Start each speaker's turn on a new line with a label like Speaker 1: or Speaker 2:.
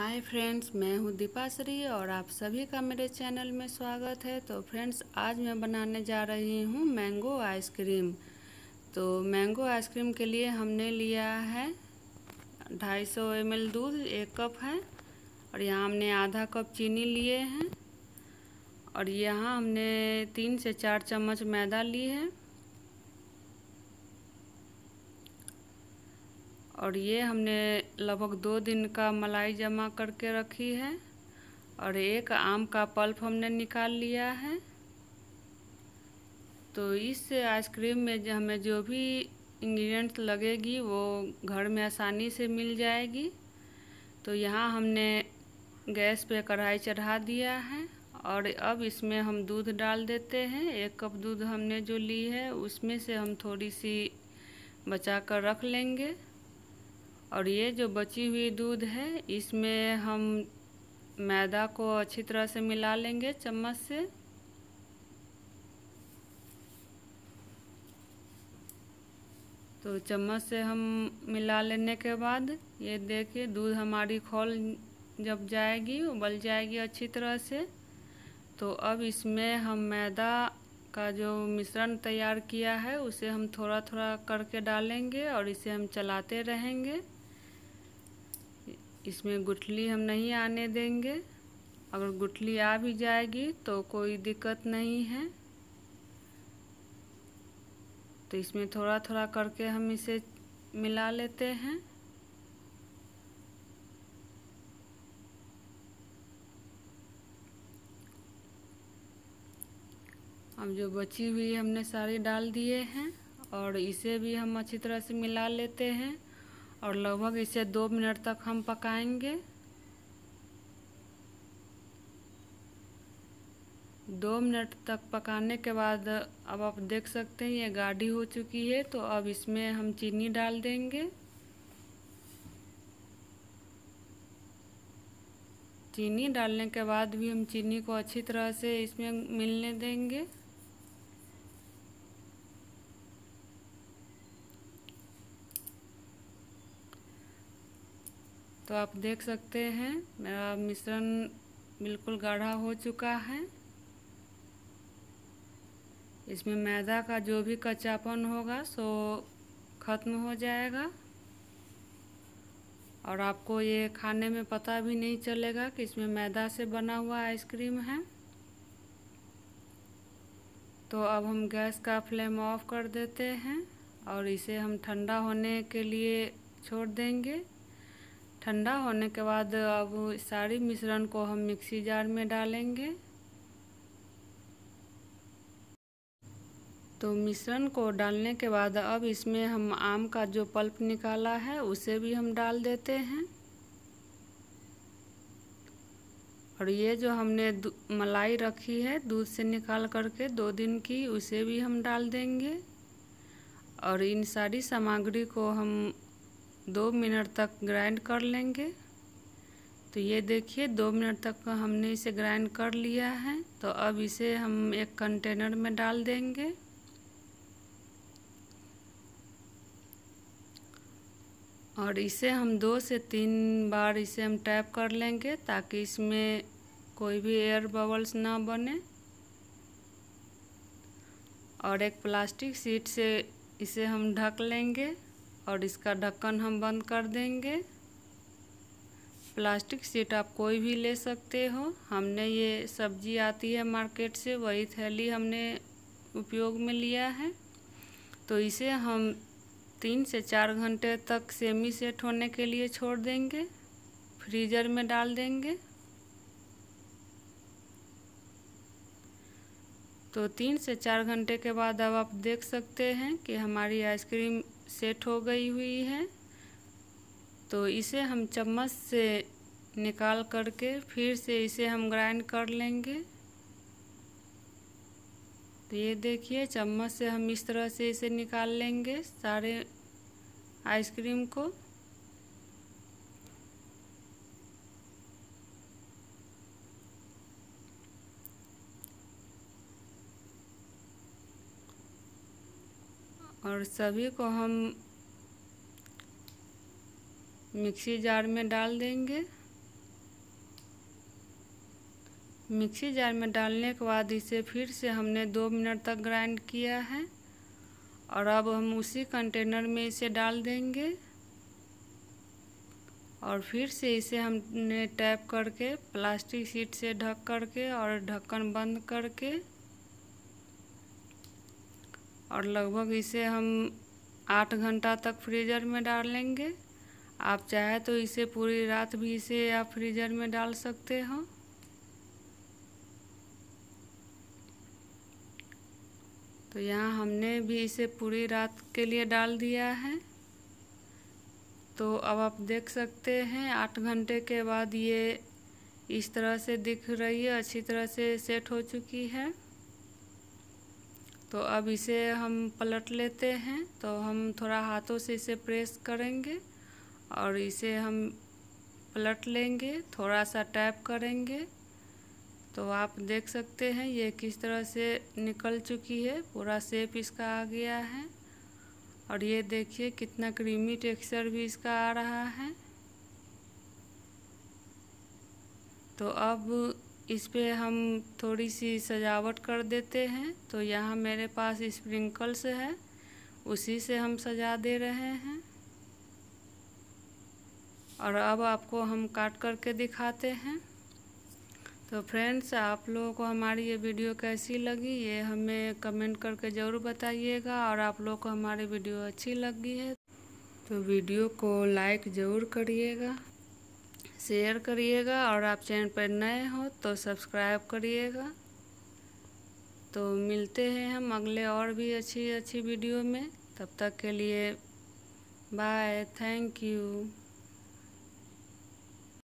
Speaker 1: hi friends मैं हूं दीपा श्री और आप सभी का मेरे चैनल में स्वागत है तो फ्रेंड्स आज मैं बनाने जा रही हूं मैंगो आइसक्रीम तो मैंगो आइसक्रीम के लिए हमने लिया है 250 सौ दूध एक कप है और यहाँ हमने आधा कप चीनी लिए हैं और यहाँ हमने तीन से चार चम्मच मैदा ली है और ये हमने लगभग दो दिन का मलाई जमा करके रखी है और एक आम का पल्प हमने निकाल लिया है तो इस आइसक्रीम में जो हमें जो भी इंग्रेडिएंट्स लगेगी वो घर में आसानी से मिल जाएगी तो यहाँ हमने गैस पे कढ़ाई चढ़ा दिया है और अब इसमें हम दूध डाल देते हैं एक कप दूध हमने जो ली है उसमें से हम थोड़ी सी बचा कर रख लेंगे और ये जो बची हुई दूध है इसमें हम मैदा को अच्छी तरह से मिला लेंगे चम्मच से तो चम्मच से हम मिला लेने के बाद ये देखिए दूध हमारी खोल जब जाएगी उबल जाएगी अच्छी तरह से तो अब इसमें हम मैदा का जो मिश्रण तैयार किया है उसे हम थोड़ा थोड़ा करके डालेंगे और इसे हम चलाते रहेंगे इसमें गुठली हम नहीं आने देंगे अगर गुठली आ भी जाएगी तो कोई दिक्कत नहीं है तो इसमें थोड़ा थोड़ा करके हम इसे मिला लेते हैं अब जो बची हुई हमने सारी डाल दिए हैं और इसे भी हम अच्छी तरह से मिला लेते हैं और लगभग इसे दो मिनट तक हम पकाएंगे दो मिनट तक पकाने के बाद अब आप देख सकते हैं ये गाढ़ी हो चुकी है तो अब इसमें हम चीनी डाल देंगे चीनी डालने के बाद भी हम चीनी को अच्छी तरह से इसमें मिलने देंगे तो आप देख सकते हैं मेरा मिश्रण बिल्कुल गाढ़ा हो चुका है इसमें मैदा का जो भी कच्चापन होगा सो ख़त्म हो जाएगा और आपको ये खाने में पता भी नहीं चलेगा कि इसमें मैदा से बना हुआ आइसक्रीम है तो अब हम गैस का फ्लेम ऑफ कर देते हैं और इसे हम ठंडा होने के लिए छोड़ देंगे ठंडा होने के बाद अब सारी मिश्रण को हम मिक्सी जार में डालेंगे तो मिश्रण को डालने के बाद अब इसमें हम आम का जो पल्प निकाला है उसे भी हम डाल देते हैं और ये जो हमने मलाई रखी है दूध से निकाल करके दो दिन की उसे भी हम डाल देंगे और इन सारी सामग्री को हम दो मिनट तक ग्राइंड कर लेंगे तो ये देखिए दो मिनट तक हमने इसे ग्राइंड कर लिया है तो अब इसे हम एक कंटेनर में डाल देंगे और इसे हम दो से तीन बार इसे हम टैप कर लेंगे ताकि इसमें कोई भी एयर बबल्स ना बने और एक प्लास्टिक सीट से इसे हम ढक लेंगे और इसका ढक्कन हम बंद कर देंगे प्लास्टिक सीट आप कोई भी ले सकते हो हमने ये सब्जी आती है मार्केट से वही थैली हमने उपयोग में लिया है तो इसे हम तीन से चार घंटे तक सेमी सेट होने के लिए छोड़ देंगे फ्रीजर में डाल देंगे तो तीन से चार घंटे के बाद अब आप देख सकते हैं कि हमारी आइसक्रीम सेट हो गई हुई है तो इसे हम चम्मच से निकाल करके फिर से इसे हम ग्राइंड कर लेंगे तो ये देखिए चम्मच से हम इस तरह से इसे निकाल लेंगे सारे आइसक्रीम को और सभी को हम मिक्सी जार में डाल देंगे मिक्सी जार में डालने के बाद इसे फिर से हमने दो मिनट तक ग्राइंड किया है और अब हम उसी कंटेनर में इसे डाल देंगे और फिर से इसे हमने टैप करके प्लास्टिक सीट से ढक करके और ढक्कन बंद करके और लगभग इसे हम आठ घंटा तक फ्रीज़र में डाल लेंगे आप चाहे तो इसे पूरी रात भी इसे आप फ्रीज़र में डाल सकते हो तो यहाँ हमने भी इसे पूरी रात के लिए डाल दिया है तो अब आप देख सकते हैं आठ घंटे के बाद ये इस तरह से दिख रही है अच्छी तरह से सेट हो चुकी है तो अब इसे हम पलट लेते हैं तो हम थोड़ा हाथों से इसे प्रेस करेंगे और इसे हम पलट लेंगे थोड़ा सा टैप करेंगे तो आप देख सकते हैं ये किस तरह से निकल चुकी है पूरा सेप इसका आ गया है और ये देखिए कितना क्रीमी टेक्सचर भी इसका आ रहा है तो अब इस पर हम थोड़ी सी सजावट कर देते हैं तो यहाँ मेरे पास स्प्रिंकल्स है उसी से हम सजा दे रहे हैं और अब आपको हम काट करके दिखाते हैं तो फ्रेंड्स आप लोगों को हमारी ये वीडियो कैसी लगी ये हमें कमेंट करके ज़रूर बताइएगा और आप लोगों को हमारी वीडियो अच्छी लगी है तो वीडियो को लाइक ज़रूर करिएगा शेयर करिएगा और आप चैनल पर नए हो तो सब्सक्राइब करिएगा तो मिलते हैं हम अगले और भी अच्छी अच्छी वीडियो में तब तक के लिए बाय थैंक यू